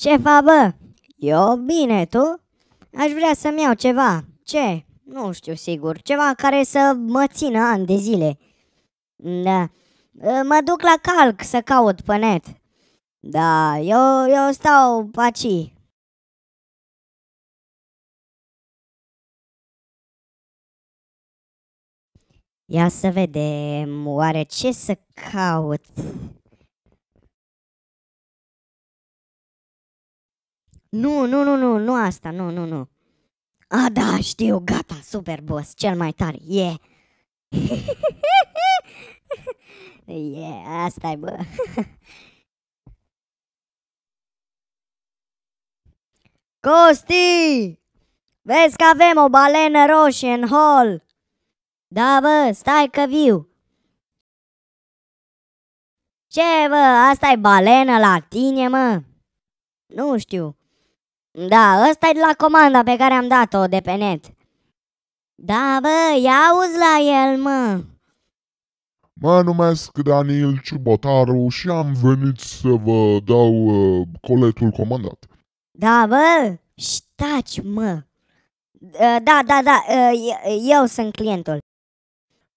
Ce fa, bă? Eu bine, tu? Aș vrea să-mi iau ceva. Ce? Nu știu sigur. Ceva care să mă țină ani de zile. Da. Ă, mă duc la calc să caut pe net. Da, eu, eu stau paci. Ia să vedem, oare ce să caut? Nu, nu, nu, nu, nu asta, nu, nu, nu. A, da, știu, gata, super boss, cel mai tare, yeah. yeah, asta e bă. Costi! Vezi că avem o balenă roșie în hol! Da, bă, stai că viu! Ce, bă, asta e balenă la tine, mă? Nu știu. Da, ăsta e la comanda pe care am dat-o de pe net. Da, bă, ia uzi la el, mă. Mă numesc Daniel Ciubotaru și am venit să vă dau uh, coletul comandat. Da, bă, ștaci, mă. Uh, da, da, da, uh, eu sunt clientul.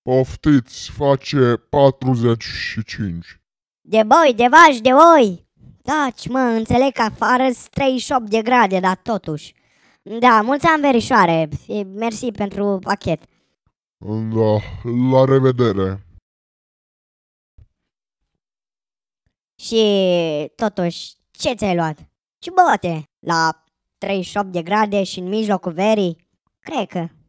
Poftiți, face 45. De boi, de vaci, de oi. Taci, mă, înțeleg că afară 38 de grade, dar totuși. Da, mulți ani verișoare. Mersi pentru pachet. Da, la revedere. Și totuși, ce ți-ai luat? Ce băte, la 38 de grade și în mijlocul verii? Cred că.